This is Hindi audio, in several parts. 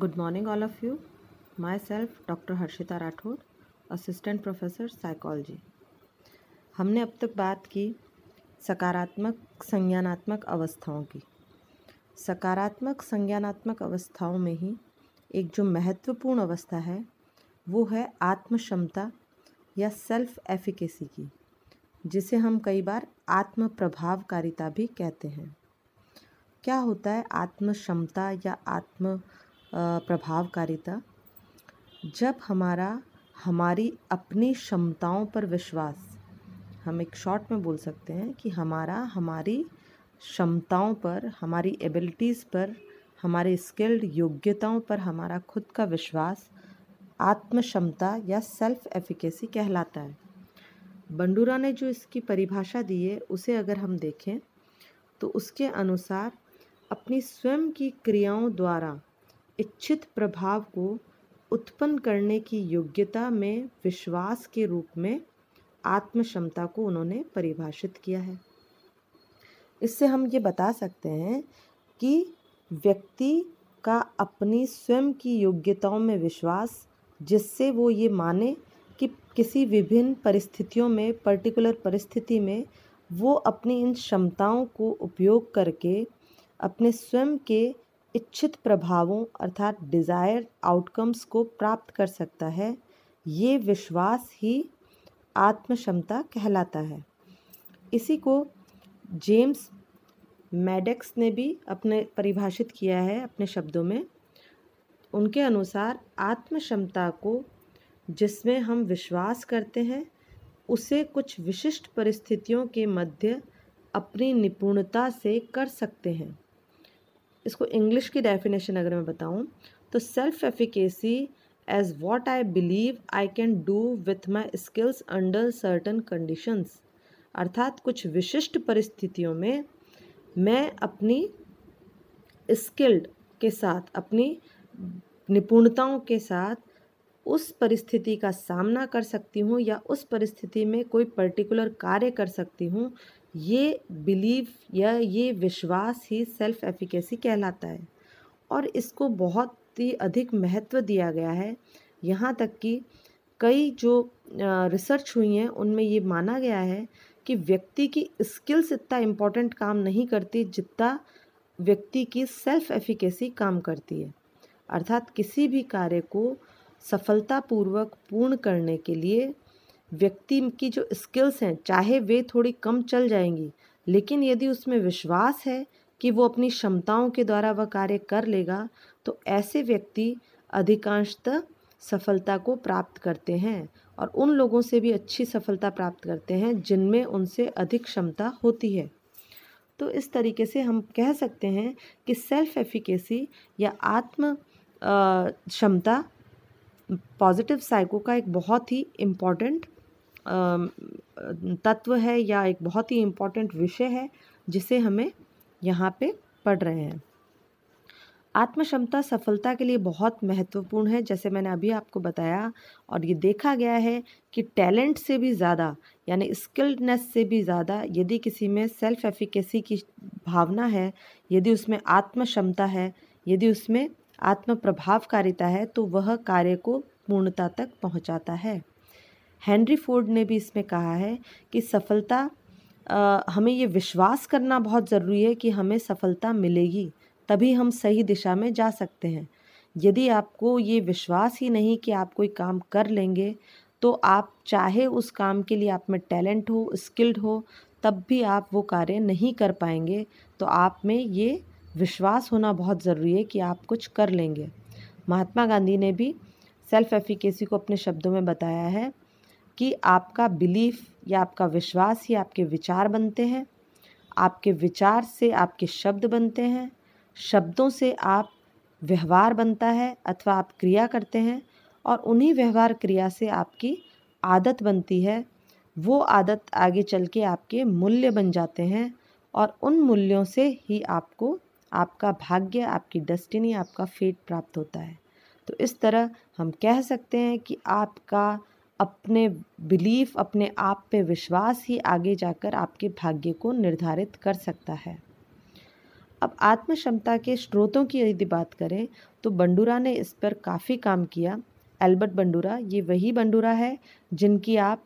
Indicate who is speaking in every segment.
Speaker 1: good morning all of you myself doctor Harshita Rathore assistant professor psychology हमने अब तक बात की सकारात्मक संज्ञानात्मक अवस्थाओं की सकारात्मक संज्ञानात्मक अवस्थाओं में ही एक जो महत्वपूर्ण अवस्था है वो है आत्म क्षमता या सेल्फ एफिकेसी की जिसे हम कई बार आत्म प्रभावकारिता भी कहते हैं क्या होता है आत्म क्षमता या आत्म प्रभावकारिता जब हमारा हमारी अपनी क्षमताओं पर विश्वास हम एक शॉर्ट में बोल सकते हैं कि हमारा हमारी क्षमताओं पर हमारी एबिलिटीज़ पर हमारे स्किल्ड योग्यताओं पर हमारा खुद का विश्वास आत्म क्षमता या सेल्फ एफिकेसी कहलाता है बंडूरा ने जो इसकी परिभाषा दी है उसे अगर हम देखें तो उसके अनुसार अपनी स्वयं की क्रियाओं द्वारा इच्छित प्रभाव को उत्पन्न करने की योग्यता में विश्वास के रूप में आत्म क्षमता को उन्होंने परिभाषित किया है इससे हम ये बता सकते हैं कि व्यक्ति का अपनी स्वयं की योग्यताओं में विश्वास जिससे वो ये माने कि किसी विभिन्न परिस्थितियों में पर्टिकुलर परिस्थिति में वो अपनी इन क्षमताओं को उपयोग करके अपने स्वयं के इच्छित प्रभावों अर्थात डिज़ायर आउटकम्स को प्राप्त कर सकता है ये विश्वास ही आत्मक्षमता कहलाता है इसी को जेम्स मैडक्स ने भी अपने परिभाषित किया है अपने शब्दों में उनके अनुसार आत्म क्षमता को जिसमें हम विश्वास करते हैं उसे कुछ विशिष्ट परिस्थितियों के मध्य अपनी निपुणता से कर सकते हैं इसको इंग्लिश की डेफिनेशन अगर मैं बताऊँ तो self efficacy as what I believe I can do with my skills under certain conditions अर्थात कुछ विशिष्ट परिस्थितियों में मैं अपनी स्किल्ड के साथ अपनी निपुणताओं के साथ उस परिस्थिति का सामना कर सकती हूँ या उस परिस्थिति में कोई पर्टिकुलर कार्य कर सकती हूँ ये बिलीव या ये विश्वास ही सेल्फ एफिकेसी कहलाता है और इसको बहुत ही अधिक महत्व दिया गया है यहाँ तक कि कई जो रिसर्च हुई हैं उनमें ये माना गया है कि व्यक्ति की स्किल्स इतना इम्पोर्टेंट काम नहीं करती जितना व्यक्ति की सेल्फ एफिकेसी काम करती है अर्थात किसी भी कार्य को सफलतापूर्वक पूर्ण करने के लिए व्यक्ति की जो स्किल्स हैं चाहे वे थोड़ी कम चल जाएंगी लेकिन यदि उसमें विश्वास है कि वो अपनी क्षमताओं के द्वारा वह कार्य कर लेगा तो ऐसे व्यक्ति अधिकांशतः सफलता को प्राप्त करते हैं और उन लोगों से भी अच्छी सफलता प्राप्त करते हैं जिनमें उनसे अधिक क्षमता होती है तो इस तरीके से हम कह सकते हैं कि सेल्फ एफिकेसी या आत्म क्षमता पॉजिटिव साइको का एक बहुत ही इम्पॉर्टेंट तत्व है या एक बहुत ही इम्पॉर्टेंट विषय है जिसे हमें यहाँ पे पढ़ रहे हैं आत्म क्षमता सफलता के लिए बहुत महत्वपूर्ण है जैसे मैंने अभी आपको बताया और ये देखा गया है कि टैलेंट से भी ज़्यादा यानी स्किल्डनेस से भी ज़्यादा यदि किसी में सेल्फ एफिकेसी की भावना है यदि उसमें आत्म क्षमता है यदि उसमें आत्म प्रभावकारिता है तो वह कार्य को पूर्णता तक पहुंचाता है हेनरी फोर्ड ने भी इसमें कहा है कि सफलता आ, हमें ये विश्वास करना बहुत ज़रूरी है कि हमें सफलता मिलेगी तभी हम सही दिशा में जा सकते हैं यदि आपको ये विश्वास ही नहीं कि आप कोई काम कर लेंगे तो आप चाहे उस काम के लिए आप में टैलेंट हो स्किल्ड हो तब भी आप वो कार्य नहीं कर पाएंगे तो आप में ये विश्वास होना बहुत ज़रूरी है कि आप कुछ कर लेंगे महात्मा गांधी ने भी सेल्फ एफिकेसी को अपने शब्दों में बताया है कि आपका बिलीफ या आपका विश्वास ही आपके विचार बनते हैं आपके विचार से आपके शब्द बनते हैं शब्दों से आप व्यवहार बनता है अथवा आप क्रिया करते हैं और उन्हीं व्यवहार क्रिया से आपकी आदत बनती है वो आदत आगे चल के आपके मूल्य बन जाते हैं और उन मूल्यों से ही आपको आपका भाग्य आपकी डेस्टिनी आपका फेट प्राप्त होता है तो इस तरह हम कह सकते हैं कि आपका अपने बिलीफ अपने आप पे विश्वास ही आगे जाकर आपके भाग्य को निर्धारित कर सकता है अब आत्म क्षमता के स्रोतों की यदि बात करें तो बंडूरा ने इस पर काफ़ी काम किया एल्बर्ट बंडूरा ये वही बंडूरा है जिनकी आप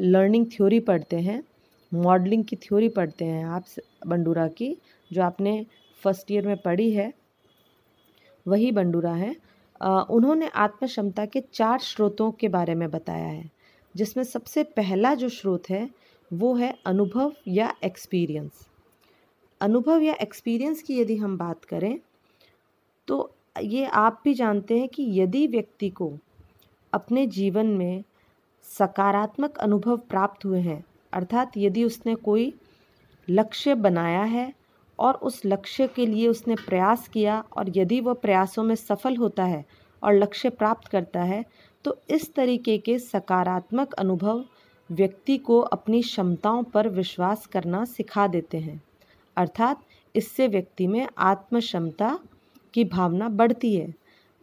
Speaker 1: लर्निंग थ्योरी पढ़ते हैं मॉडलिंग की थ्योरी पढ़ते हैं आप बंडूरा की जो आपने फर्स्ट ईयर में पढ़ी है वही बंडूरा है उन्होंने आत्म क्षमता के चार स्रोतों के बारे में बताया है जिसमें सबसे पहला जो स्रोत है वो है अनुभव या एक्सपीरियंस अनुभव या एक्सपीरियंस की यदि हम बात करें तो ये आप भी जानते हैं कि यदि व्यक्ति को अपने जीवन में सकारात्मक अनुभव प्राप्त हुए हैं अर्थात यदि उसने कोई लक्ष्य बनाया है और उस लक्ष्य के लिए उसने प्रयास किया और यदि वह प्रयासों में सफल होता है और लक्ष्य प्राप्त करता है तो इस तरीके के सकारात्मक अनुभव व्यक्ति को अपनी क्षमताओं पर विश्वास करना सिखा देते हैं अर्थात इससे व्यक्ति में आत्म क्षमता की भावना बढ़ती है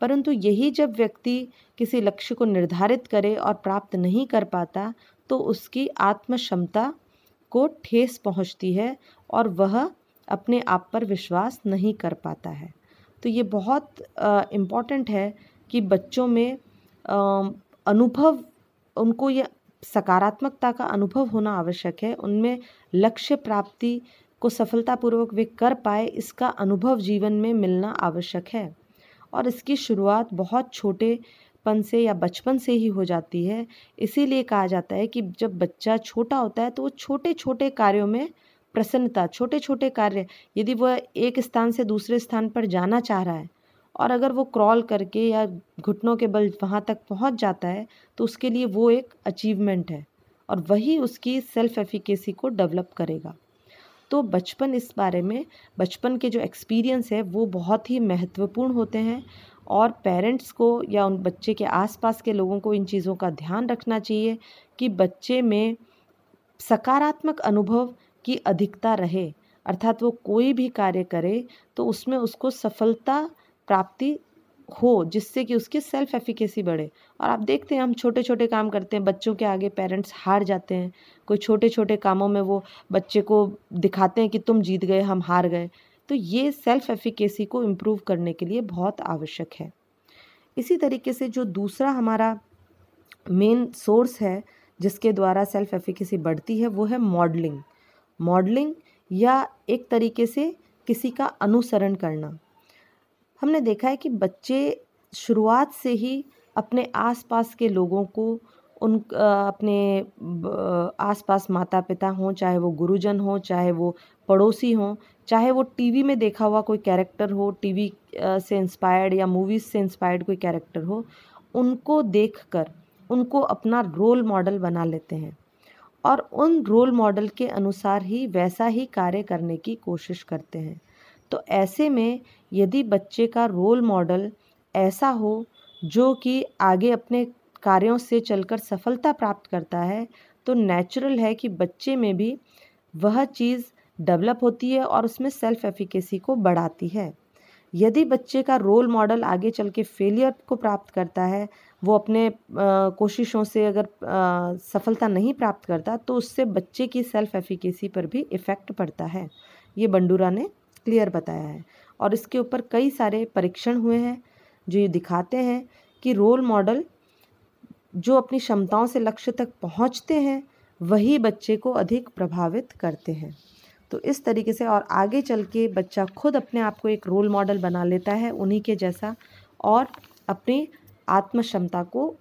Speaker 1: परंतु यही जब व्यक्ति किसी लक्ष्य को निर्धारित करे और प्राप्त नहीं कर पाता तो उसकी आत्म क्षमता को ठेस पहुंचती है और वह अपने आप पर विश्वास नहीं कर पाता है तो ये बहुत इम्पॉर्टेंट है कि बच्चों में अनुभव उनको ये सकारात्मकता का अनुभव होना आवश्यक है उनमें लक्ष्य प्राप्ति को सफलतापूर्वक वे कर पाए इसका अनुभव जीवन में मिलना आवश्यक है और इसकी शुरुआत बहुत छोटे पन से या बचपन से ही हो जाती है इसीलिए कहा जाता है कि जब बच्चा छोटा होता है तो वो छोटे छोटे कार्यों में प्रसन्नता छोटे छोटे कार्य यदि वह एक स्थान से दूसरे स्थान पर जाना चाह रहा है और अगर वो क्रॉल करके या घुटनों के बल वहाँ तक पहुँच जाता है तो उसके लिए वो एक अचीवमेंट है और वही उसकी सेल्फ एफिकेसी को डेवलप करेगा तो बचपन इस बारे में बचपन के जो एक्सपीरियंस है वो बहुत ही महत्वपूर्ण होते हैं और पेरेंट्स को या उन बच्चे के आसपास के लोगों को इन चीज़ों का ध्यान रखना चाहिए कि बच्चे में सकारात्मक अनुभव की अधिकता रहे अर्थात वो कोई भी कार्य करे तो उसमें उसको सफलता प्राप्ति हो जिससे कि उसकी सेल्फ एफिकेसी बढ़े और आप देखते हैं हम छोटे छोटे काम करते हैं बच्चों के आगे पेरेंट्स हार जाते हैं कोई छोटे छोटे कामों में वो बच्चे को दिखाते हैं कि तुम जीत गए हम हार गए तो ये सेल्फ एफिकेसी को इम्प्रूव करने के लिए बहुत आवश्यक है इसी तरीके से जो दूसरा हमारा मेन सोर्स है जिसके द्वारा सेल्फ एफिकेसी बढ़ती है वो है मॉडलिंग मॉडलिंग या एक तरीके से किसी का अनुसरण करना हमने देखा है कि बच्चे शुरुआत से ही अपने आसपास के लोगों को उन अपने आसपास माता पिता हों चाहे वो गुरुजन हों चाहे वो पड़ोसी हों चाहे वो टीवी में देखा हुआ कोई कैरेक्टर हो टीवी से इंस्पायर्ड या मूवीज़ से इंस्पायर्ड कोई कैरेक्टर हो उनको देखकर उनको अपना रोल मॉडल बना लेते हैं और उन रोल मॉडल के अनुसार ही वैसा ही कार्य करने की कोशिश करते हैं तो ऐसे में यदि बच्चे का रोल मॉडल ऐसा हो जो कि आगे अपने कार्यों से चलकर सफलता प्राप्त करता है तो नेचुरल है कि बच्चे में भी वह चीज़ डेवलप होती है और उसमें सेल्फ एफिकेसी को बढ़ाती है यदि बच्चे का रोल मॉडल आगे चल के फेलियर को प्राप्त करता है वो अपने कोशिशों से अगर सफलता नहीं प्राप्त करता तो उससे बच्चे की सेल्फ एफिकेसी पर भी इफ़ेक्ट पड़ता है ये बंडूरा ने क्लियर बताया है और इसके ऊपर कई सारे परीक्षण हुए हैं जो ये दिखाते हैं कि रोल मॉडल जो अपनी क्षमताओं से लक्ष्य तक पहुंचते हैं वही बच्चे को अधिक प्रभावित करते हैं तो इस तरीके से और आगे चल के बच्चा खुद अपने आप को एक रोल मॉडल बना लेता है उन्हीं के जैसा और अपनी आत्म क्षमता को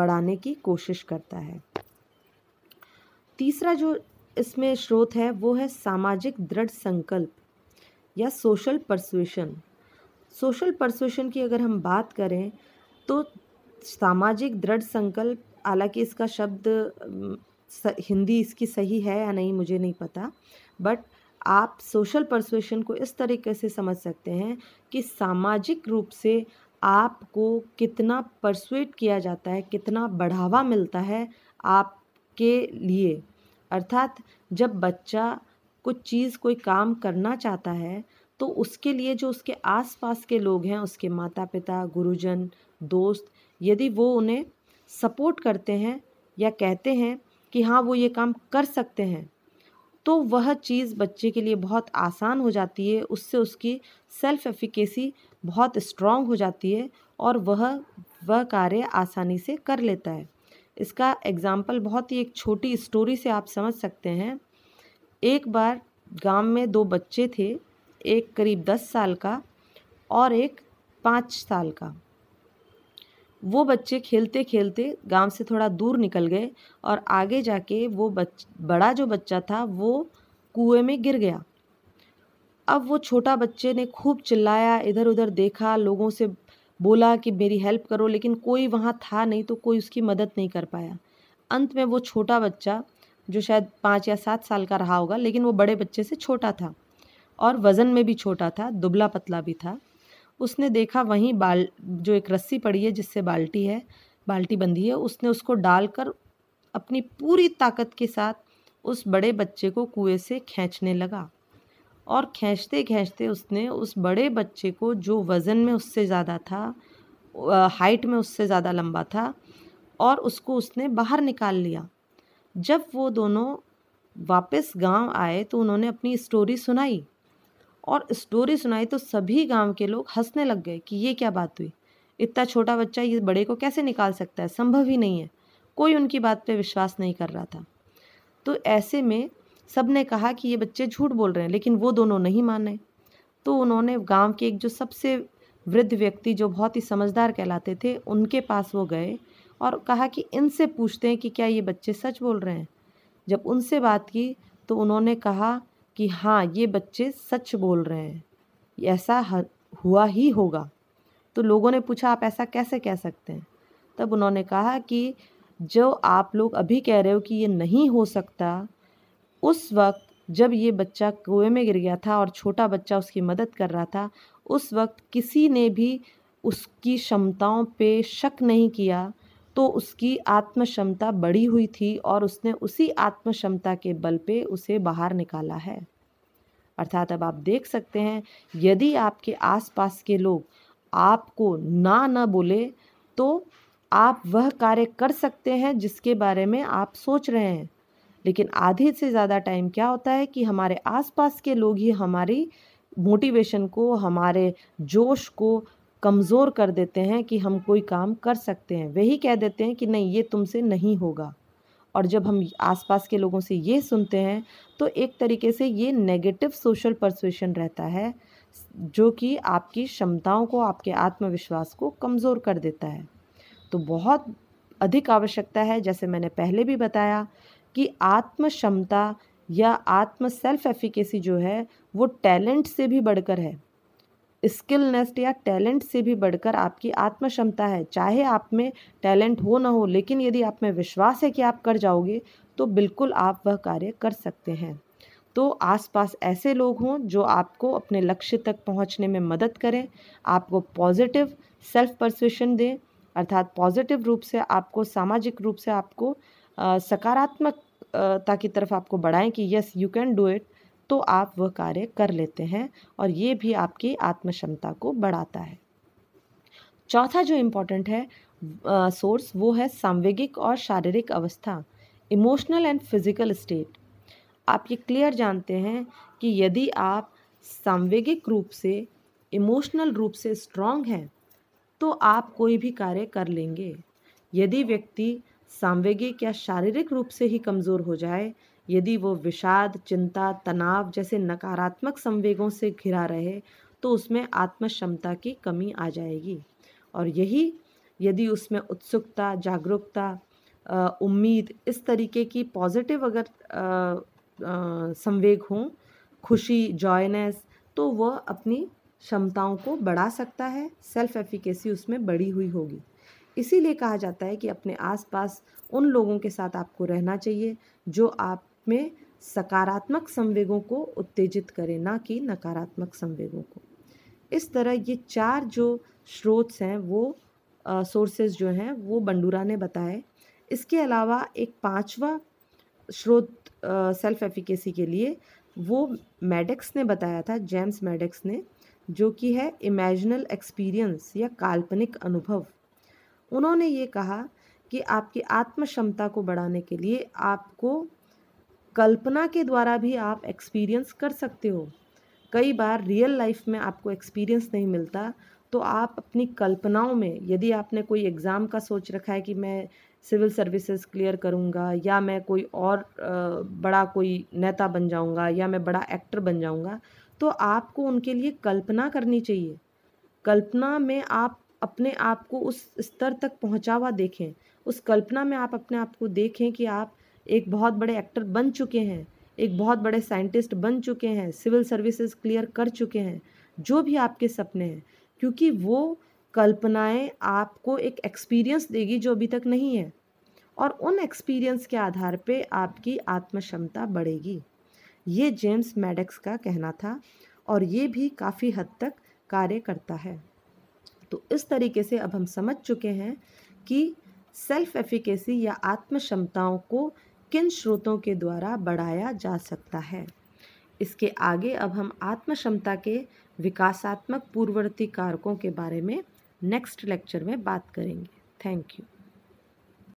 Speaker 1: बढ़ाने की कोशिश करता है तीसरा जो इसमें स्रोत है वो है सामाजिक दृढ़ संकल्प या सोशल परसुएशन सोशल परसुएशन की अगर हम बात करें तो सामाजिक दृढ़ संकल्प हालांकि इसका शब्द हिंदी इसकी सही है या नहीं मुझे नहीं पता बट आप सोशल परसुएशन को इस तरीके से समझ सकते हैं कि सामाजिक रूप से आपको कितना परसुएट किया जाता है कितना बढ़ावा मिलता है आपके लिए अर्थात जब बच्चा कुछ चीज़ कोई काम करना चाहता है तो उसके लिए जो उसके आसपास के लोग हैं उसके माता पिता गुरुजन दोस्त यदि वो उन्हें सपोर्ट करते हैं या कहते हैं कि हाँ वो ये काम कर सकते हैं तो वह चीज़ बच्चे के लिए बहुत आसान हो जाती है उससे उसकी सेल्फ एफिकेसी बहुत स्ट्रांग हो जाती है और वह वह कार्य आसानी से कर लेता है इसका एग्ज़ाम्पल बहुत ही एक छोटी स्टोरी से आप समझ सकते हैं एक बार गांव में दो बच्चे थे एक करीब दस साल का और एक पाँच साल का वो बच्चे खेलते खेलते गांव से थोड़ा दूर निकल गए और आगे जाके वो बच बड़ा जो बच्चा था वो कुएं में गिर गया अब वो छोटा बच्चे ने खूब चिल्लाया इधर उधर देखा लोगों से बोला कि मेरी हेल्प करो लेकिन कोई वहाँ था नहीं तो कोई उसकी मदद नहीं कर पाया अंत में वो छोटा बच्चा जो शायद पाँच या सात साल का रहा होगा लेकिन वो बड़े बच्चे से छोटा था और वज़न में भी छोटा था दुबला पतला भी था उसने देखा वहीं बाल जो एक रस्सी पड़ी है जिससे बाल्टी है बाल्टी बंधी है उसने उसको डालकर अपनी पूरी ताकत के साथ उस बड़े बच्चे को कुएं से खींचने लगा और खींचते खींचते उसने उस बड़े बच्चे को जो वज़न में उससे ज़्यादा था हाइट में उससे ज़्यादा लंबा था और उसको उसने बाहर निकाल लिया जब वो दोनों वापस गांव आए तो उन्होंने अपनी स्टोरी सुनाई और स्टोरी सुनाई तो सभी गांव के लोग हंसने लग गए कि ये क्या बात हुई इतना छोटा बच्चा ये बड़े को कैसे निकाल सकता है संभव ही नहीं है कोई उनकी बात पे विश्वास नहीं कर रहा था तो ऐसे में सब ने कहा कि ये बच्चे झूठ बोल रहे हैं लेकिन वो दोनों नहीं माने तो उन्होंने गांव के एक जो सबसे वृद्ध व्यक्ति जो बहुत ही समझदार कहलाते थे उनके पास वो गए और कहा कि इनसे पूछते हैं कि क्या ये बच्चे सच बोल रहे हैं जब उनसे बात की तो उन्होंने कहा कि हाँ ये बच्चे सच बोल रहे हैं ऐसा हुआ ही होगा तो लोगों ने पूछा आप ऐसा कैसे कह सकते हैं तब उन्होंने कहा कि जो आप लोग अभी कह रहे हो कि ये नहीं हो सकता उस वक्त जब ये बच्चा कुएं में गिर गया था और छोटा बच्चा उसकी मदद कर रहा था उस वक्त किसी ने भी उसकी क्षमताओं पे शक नहीं किया तो उसकी आत्म क्षमता बढ़ी हुई थी और उसने उसी आत्म क्षमता के बल पे उसे बाहर निकाला है अर्थात अब आप देख सकते हैं यदि आपके आसपास के लोग आपको ना न बोले तो आप वह कार्य कर सकते हैं जिसके बारे में आप सोच रहे हैं लेकिन आधे से ज़्यादा टाइम क्या होता है कि हमारे आसपास के लोग ही हमारी मोटिवेशन को हमारे जोश को कमज़ोर कर देते हैं कि हम कोई काम कर सकते हैं वही कह देते हैं कि नहीं ये तुमसे नहीं होगा और जब हम आसपास के लोगों से ये सुनते हैं तो एक तरीके से ये नेगेटिव सोशल परसुएशन रहता है जो कि आपकी क्षमताओं को आपके आत्मविश्वास को कमज़ोर कर देता है तो बहुत अधिक आवश्यकता है जैसे मैंने पहले भी बताया कि आत्म क्षमता या आत्म सेल्फ एफिकेसी जो है वो टैलेंट से भी बढ़कर है स्किलनेस्ट या टैलेंट से भी बढ़कर आपकी आत्म क्षमता है चाहे आप में टैलेंट हो ना हो लेकिन यदि आप में विश्वास है कि आप कर जाओगे तो बिल्कुल आप वह कार्य कर सकते हैं तो आसपास ऐसे लोग हों जो आपको अपने लक्ष्य तक पहुंचने में मदद करें आपको पॉजिटिव सेल्फ परसुएशन दें अर्थात पॉजिटिव रूप से आपको सामाजिक रूप से आपको सकारात्मकता की तरफ आपको बढ़ाएं कि yes you can do it तो आप वह कार्य कर लेते हैं और ये भी आपकी आत्म क्षमता को बढ़ाता है चौथा जो इम्पोर्टेंट है सोर्स वो है सांवेगिक और शारीरिक अवस्था इमोशनल एंड फिज़िकल स्टेट आप ये क्लियर जानते हैं कि यदि आप सांवेगिक रूप से इमोशनल रूप से स्ट्रांग हैं तो आप कोई भी कार्य कर लेंगे यदि व्यक्ति सांवेगिक या शारीरिक रूप से ही कमज़ोर हो जाए यदि वो विषाद चिंता तनाव जैसे नकारात्मक संवेगों से घिरा रहे तो उसमें आत्म क्षमता की कमी आ जाएगी और यही यदि उसमें उत्सुकता जागरूकता उम्मीद इस तरीके की पॉजिटिव अगर आ, आ, संवेग हों खुशी जॉयनेस तो वह अपनी क्षमताओं को बढ़ा सकता है सेल्फ एफिकेसी उसमें बढ़ी हुई होगी इसीलिए कहा जाता है कि अपने आसपास उन लोगों के साथ आपको रहना चाहिए जो आप में सकारात्मक संवेगों को उत्तेजित करें ना कि नकारात्मक संवेगों को इस तरह ये चार जो स्रोत हैं वो सोर्सेज जो हैं वो बंडूरा ने बताए इसके अलावा एक पांचवा स्रोत सेल्फ एफिकेसी के लिए वो मेडिक्स ने बताया था जेम्स मेडिक्स ने जो कि है इमेजिनल एक्सपीरियंस या काल्पनिक अनुभव उन्होंने ये कहा कि आपकी आत्म क्षमता को बढ़ाने के लिए आपको कल्पना के द्वारा भी आप एक्सपीरियंस कर सकते हो कई बार रियल लाइफ में आपको एक्सपीरियंस नहीं मिलता तो आप अपनी कल्पनाओं में यदि आपने कोई एग्ज़ाम का सोच रखा है कि मैं सिविल सर्विसेज क्लियर करूँगा या मैं कोई और बड़ा कोई नेता बन जाऊँगा या मैं बड़ा एक्टर बन जाऊँगा तो आपको उनके लिए कल्पना करनी चाहिए कल्पना में आप अपने आप को उस स्तर तक पहुँचा हुआ देखें उस कल्पना में आप अपने आप को देखें कि आप एक बहुत बड़े एक्टर बन चुके हैं एक बहुत बड़े साइंटिस्ट बन चुके हैं सिविल सर्विसेज क्लियर कर चुके हैं जो भी आपके सपने हैं क्योंकि वो कल्पनाएं आपको एक एक्सपीरियंस देगी जो अभी तक नहीं है और उन एक्सपीरियंस के आधार पे आपकी आत्म क्षमता बढ़ेगी ये जेम्स मैडक्स का कहना था और ये भी काफ़ी हद तक कार्य करता है तो इस तरीके से अब हम समझ चुके हैं कि सेल्फ एफिकेसी या आत्म क्षमताओं को किन स्रोतों के द्वारा बढ़ाया जा सकता है इसके आगे अब हम आत्म क्षमता के विकासात्मक पूर्ववर्ती कारकों के बारे में नेक्स्ट लेक्चर में बात करेंगे थैंक यू